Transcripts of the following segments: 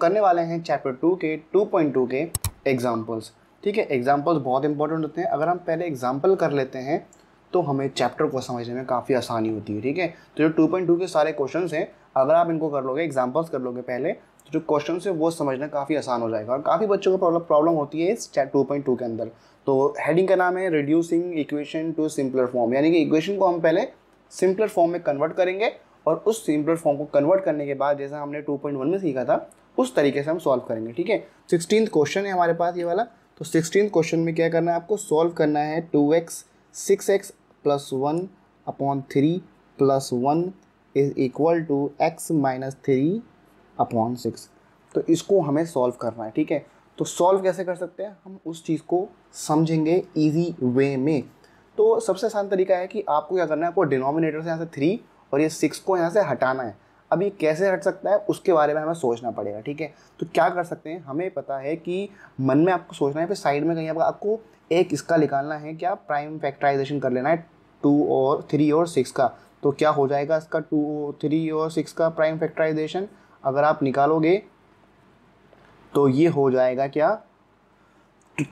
करने वाले हैं चैप्टर टू के टू पॉइंट टू के एग्जाम्पल्स ठीक है एग्जाम्पल्स बहुत इंपॉर्टेंट होते हैं अगर हम पहले एग्जाम्पल कर लेते हैं तो हमें चैप्टर को समझने में काफ़ी आसानी होती है ठीक है तो जो टू पॉइंट टू के सारे क्वेश्चन हैं अगर आप इनको कर लोगे एग्जाम्पल्स कर लोगे पहले तो जो क्वेश्चन है वो समझना काफ़ी आसान हो जाएगा और काफ़ी बच्चों को प्रॉब्लम होती है इस टू पॉइंट टू के अंदर तो हेडिंग का नाम है reducing equation to simpler form यानी कि इक्वेशन को हम पहले सिंपलर फॉर्म में कन्वर्ट करेंगे और उस सिंपलर फॉर्म को कन्वर्ट करने के बाद जैसा हमने 2.1 में सीखा था उस तरीके से हम सॉल्व करेंगे ठीक है सिक्सटीन क्वेश्चन है हमारे पास ये वाला तो सिक्सटीन क्वेश्चन में क्या करना है आपको सॉल्व करना है two x six x plus one upon three plus one is equal to x minus three upon six तो इसको हमें सॉल्व करना है ठीक है तो सॉल्व कैसे कर सकते हैं हम उस चीज़ को समझेंगे ईजी वे में तो सबसे आसान तरीका है कि आपको क्या करना है आपको डिनोमिनेटर से यहाँ से थ्री और ये सिक्स को यहाँ से हटाना है अब ये कैसे हट सकता है उसके बारे में हमें सोचना पड़ेगा ठीक है तो क्या कर सकते हैं हमें पता है कि मन में आपको सोचना है फिर साइड में कहीं आपको एक इसका निकालना है क्या प्राइम फैक्टराइजेशन कर लेना है टू और थ्री और सिक्स का तो क्या हो जाएगा इसका टू थ्री और सिक्स का प्राइम फैक्टराइजेशन अगर आप निकालोगे तो ये हो जाएगा क्या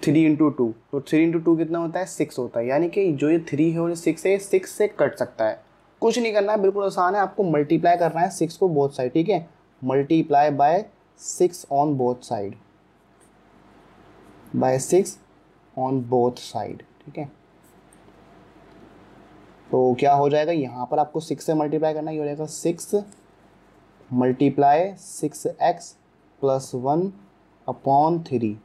थ्री इंटू टू तो थ्री इंटू टू कितना होता है सिक्स होता है यानी कि जो ये थ्री है और सिक्स है सिक्स से कट सकता है कुछ नहीं करना है बिल्कुल आसान है आपको मल्टीप्लाई करना है सिक्स को बोथ साइड ठीक है multiply by six on both side by six on both side ठीक है तो क्या हो जाएगा यहां पर आपको सिक्स से मल्टीप्लाई करना ये हो जाएगा six multiply six x plus one upon three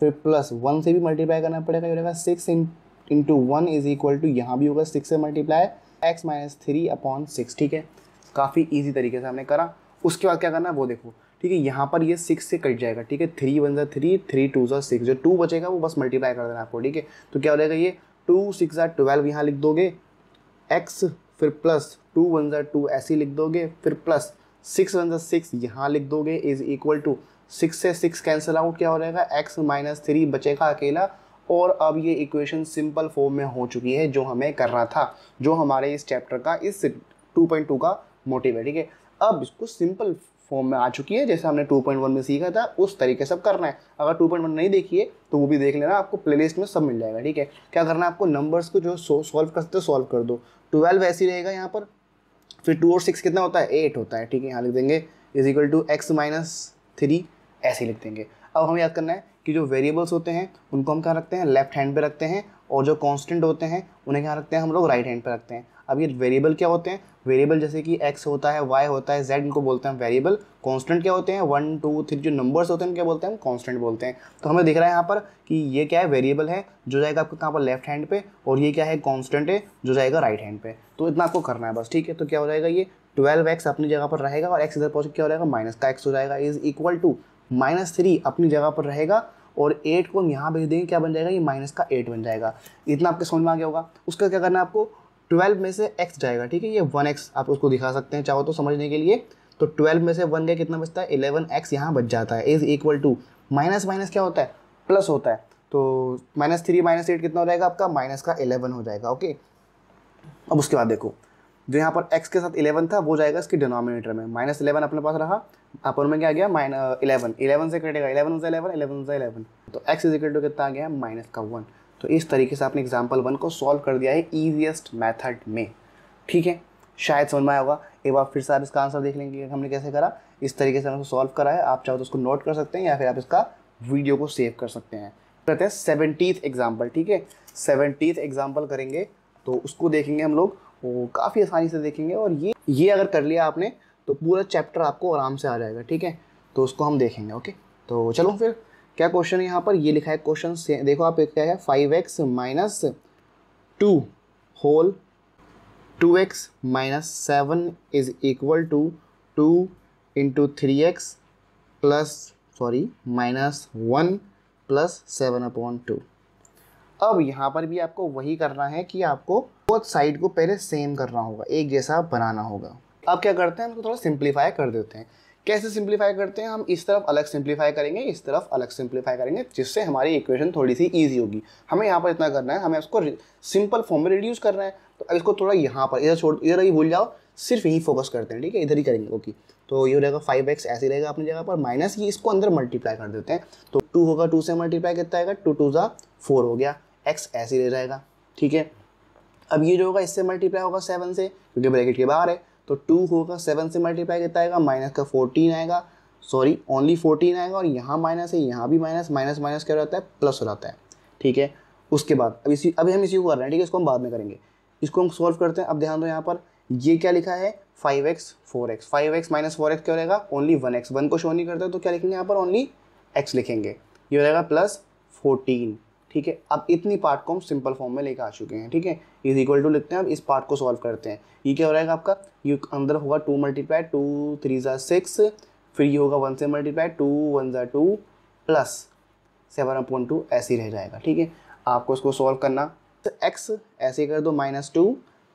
फिर प्लस वन से भी मल्टीप्लाई करना पड़ेगा ये हो जाएगा six in into one is equal to यहाँ भी होगा सिक्स से multiply x minus three upon six ठीक है काफ़ी ईजी तरीके से हमने करा उसके बाद क्या करना है वो देखो ठीक है यहाँ पर ये सिक्स से कट जाएगा ठीक है थ्री वन जै थ्री थ्री टू जै सिक्स जो टू बचेगा वो बस मल्टीप्लाई कर देना आपको ठीक है तो क्या हो जाएगा ये टू सिक्स जै ट्वेल्व यहाँ लिख दोगे एक्स फिर प्लस टू वन जै टू ऐसे लिख दोगे फिर प्लस सिक्स वन जै सिक्स यहाँ लिख दोगे इज इक्वल टू सिक्स से सिक्स कैंसिल आउट क्या हो जाएगा एक्स माइनस थ्री बचेगा अकेला और अब ये इक्वेशन सिंपल फॉर्म में हो चुकी है जो हमें करना था जो हमारे इस चैप्टर का इस 2.2 का मोटिव है ठीक है अब इसको सिंपल फॉर्म में आ चुकी है जैसे हमने 2.1 में सीखा था उस तरीके से अब करना है अगर 2.1 नहीं देखिए तो वो भी देख लेना आपको प्लेलिस्ट में सब मिल जाएगा ठीक है क्या करना है आपको नंबर्स को जो सॉल्व कर सकते हो सॉल्व कर दो ट्वेल्व ऐसे रहेगा यहाँ पर फिर टू और सिक्स कितना होता है एट होता है ठीक है यहाँ लिख देंगे is equal to x minus three ऐसे लिख देंगे अब हमें याद करना है कि जो वेरिएबल्स होते हैं उनको हम क्या रखते हैं लेफ्ट हैंड पे रखते हैं और जो कांस्टेंट होते हैं उन्हें क्या रखते हैं हम लोग राइट हैंड पे रखते हैं अब ये वेरिएबल क्या होते हैं वेरिएबल जैसे कि एक्स होता है वाई होता है जेड इनको बोलते हैं वेरिएबल कॉन्स्टेंट क्या होते हैं वन टू थ्री जो नंबर्स होते हैं उनके बोलते हैं हम कॉन्स्टेंट बोलते हैं तो हमें दिख रहा है यहाँ पर कि ये क्या है वेरिएबल है जो जाएगा आपको कहाँ पर लेफ्ट हैंड पे और ये क्या है कॉन्स्टेंट है जो जाएगा राइट हैंड पे तो इतना आपको करना है बस ठीक है तो क्या हो जाएगा ये ट्वेल्व एक्स अपनी जगह पर रहेगा और एक्स इधर पहुँच क्या हो जाएगा माइनस का एक्स हो जाएगा is equal to minus three अपनी जगह पर रहेगा और एट को हम यहाँ भेज देंगे क्या बन जाएगा ये माइनस का एट बन जाएगा इतना आपके समझ में आ गया होगा उसका क्या करना है आपको ट्वेल्व में से एक्स जाएगा ठीक है ये वन एक्स आप उसको दिखा सकते हैं चाहो तो समझने के लिए तो ट्वेल्व में से वन गया कितना बचता है इलेवन एक्स यहाँ बच जाता है is equal to minus minus क्या होता है प्लस होता है तो माइनस थ्री माइनस एट कितना हो जाएगा आपका माइनस का इलेवन हो जाएगा ओके अब उसके बाद देखो जो यहाँ पर एक्स के साथ इलेवन था वो जाएगा इसके डिनोमिनेटर में माइनस इलेवन अपने पास रहा अपन में क्या आ गया माइन इलेवन इलेवन से कटेगा इलेवन से इलेवन इलेवन से इलेवन तो एक्स इज इक्वल टू कितना आ गया माइनस का वन तो इस तरीके से आपने एग्जाम्पल वन को सॉल्व कर दिया है ईजिएस्ट मैथड में ठीक है शायद समझ में आया होगा एक बार फिर से आप इसका आंसर देख लेंगे हमने कैसे करा इस तरीके से हमने सॉल्व करा है आप चाहो तो उसको नोट कर सकते हैं या फिर आप इसका वीडियो को सेव कर सकते हैं करते हैं सेवनटीथ एग्जाम्पल ठीक है सेवनटीथ एग्जाम्पल करेंगे तो उसको देखेंगे हम लोग वो काफ़ी आसानी से देखेंगे और ये ये अगर कर लिया आपने तो पूरा चैप्टर आपको आराम से आ जाएगा ठीक है तो उसको हम देखेंगे ओके तो चलो फिर क्या क्वेश्चन है यहाँ पर ये लिखा है क्वेश्चन से देखो आप क्या है five x minus two whole two x minus seven is equal to two into three x plus sorry minus one plus seven upon two अब यहाँ पर भी आपको वही करना है कि आपको बहुत साइड को पहले सेम करना होगा एक जैसा बनाना होगा अब क्या करते हैं हम थोड़ा सिंप्लीफाई कर देते हैं कैसे सिंप्लीफाई करते हैं हम इस तरफ अलग सिंप्लीफाई करेंगे इस तरफ अलग सिंप्लीफाई करेंगे जिससे हमारी इक्वेशन थोड़ी सी ईजी होगी हमें यहाँ पर इतना करना है हमें उसको सिंपल फॉर्म में रिड्यूस करना है तो अब इसको थोड़ा यहाँ पर इधर छोड़ इधर ही भूल जाओ सिर्फ यही फोकस करते हैं ठीक है इधर ही करेंगे ओके तो ये रहेगा फाइव एक्स ऐसे रहेगा अपनी जगह पर माइनस ये इसको अंदर मल्टीप्लाई कर देते हैं तो टू होगा टू से मल्टीप्लाई कितना आएगा टू टू ज़ा फोर हो गया एक्स ऐसे ही जाएगा ठीक है अब ये जो होगा इससे मल्टीप्लाई होगा सेवन से क्योंकि ब्रैकेट के बाहर है तो टू होगा सेवन से मल्टीप्लाई कितना आएगा माइनस का फोर्टीन आएगा सॉरी ओनली फोर्टीन आएगा और यहाँ माइनस है यहाँ भी माइनस माइनस माइनस क्या रहता है प्लस हो जाता है ठीक है उसके बाद अब इसी अभी हम इसी को कर रहे हैं ठीक है इसको हम बाद में करेंगे इसको हम सॉल्व करते हैं अब ध्यान दो यहाँ पर ये क्या लिखा है five x four x five x minus four x क्या रहेगा ओनली वन एक्स वन को शो नहीं करता तो क्या लिखेंगे यहाँ पर ओनली एक्स लिखेंगे ये हो जाएगा प्लस फोर्टीन ठीक है अब इतनी पार्ट को हम सिंपल फॉर्म में लेकर आ चुके हैं ठीक है इज इक्वल टू लिखते हैं अब इस पार्ट को सॉल्व करते हैं ये क्या हो रहेगा आपका ये अंदर होगा टू मल्टीप्लाई टू थ्री जार सिक्स फिर ये होगा वन से मल्टीप्लाई टू वन जार two plus seven upon two ऐसे रह जाएगा ठीक है आपको इसको सॉल्व करना तो एक्स ऐसे कर दो minus two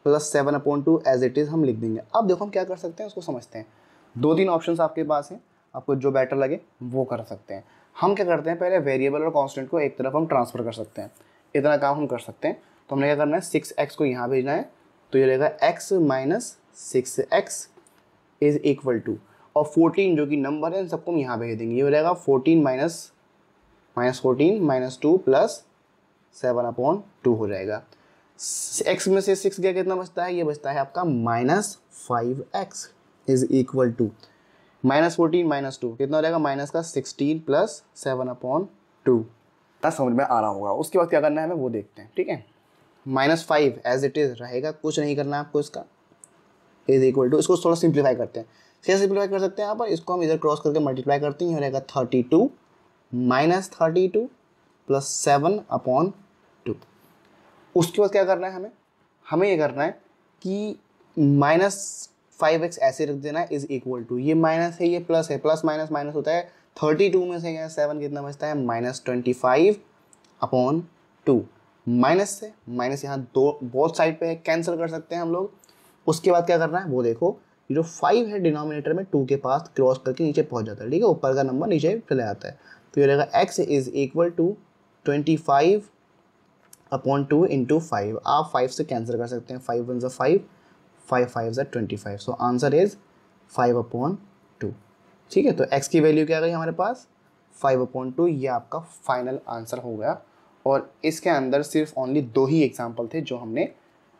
plus seven upon two as it is हम लिख देंगे अब देखो हम क्या कर सकते हैं उसको समझते हैं दो तीन ऑप्शन आपके पास हैं आपको जो बेटर लगे वो कर सकते हैं हम क्या करते हैं पहले वेरिएबल और कॉन्स्टेंट को एक तरफ हम ट्रांसफर कर सकते हैं इतना काम हम कर सकते हैं तो हमने क्या करना है सिक्स एक्स को यहाँ भेजना है तो ये रहेगा x minus six x is equal to और फोर्टीन जो कि नंबर है इन सबको हम यहाँ भेज देंगे ये रहेगा fourteen minus minus fourteen minus two plus seven upon two हो जाएगा एक्स में से सिक्स गया कितना बचता है ये बचता है आपका minus five x is equal to minus fourteen minus two कितना हो जाएगा माइनस का sixteen plus seven upon two समझ में आ रहा होगा उसके बाद क्या करना है हमें वो देखते हैं ठीक है minus five as it is रहेगा कुछ नहीं करना आपको इसका इज इक्वल टू इसको थोड़ा सिंप्लीफाई करते हैं क्या सिंप्लीफाई कर सकते हैं यहाँ पर इसको हम इधर क्रॉस करके मल्टीप्लाई करते हैं रहेगा thirty two minus thirty two plus seven upon two उसके बाद क्या करना है हमें हमें ये करना है कि माइनस फाइव एक्स ऐसे रख देना इज इक्वल टू ये माइनस है ये प्लस है प्लस माइनस माइनस होता है थर्टी टू में से क्या सेवन कितना बचता है minus twenty five upon two minus से माइनस यहाँ दो बहुत साइड पे कैंसिल कर सकते हैं हम लोग उसके बाद क्या करना है वो देखो ये जो फाइव है डिनोमिनेटर में टू के पास क्रॉस करके नीचे पहुँच जाता है ठीक है ऊपर का नंबर नीचे चले जाता है तो ये रहेगा x is equal to twenty five upon two into five आप फाइव से कैंसिल कर सकते हैं फाइव वन जो फाइव फाइव फाइव ज़ा twenty five so answer is five upon two ठीक है तो एक्स की वैल्यू क्या आ गई हमारे पास फाइव अपॉन टू ये आपका फाइनल आंसर हो गया और इसके अंदर सिर्फ ओनली दो ही एग्जाम्पल थे जो हमने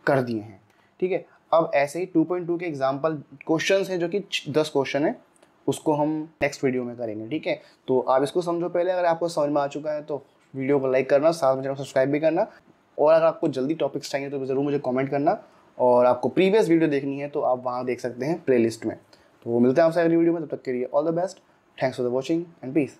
कर दिए हैं ठीक है अब ऐसे ही टू पॉइंट टू के एग्जाम्पल क्वेश्चन हैं जो कि दस क्वेश्चन है उसको हम नेक्स्ट वीडियो में करेंगे ठीक है तो आप इसको समझो पहले अगर आपको समझ में आ चुका है तो वीडियो को लाइक करना साथ में सब्सक्राइब भी करना और अगर आपको जल्दी टॉपिक्स चाहिए तो ज़रूर मुझे कमेंट करना और आपको प्रीवियस वीडियो देखनी है तो आप वहाँ देख सकते हैं प्लेलिस्ट में तो वो मिलते हैं आपसे अगली वीडियो में तब तक के लिए all the best thanks for the watching and piece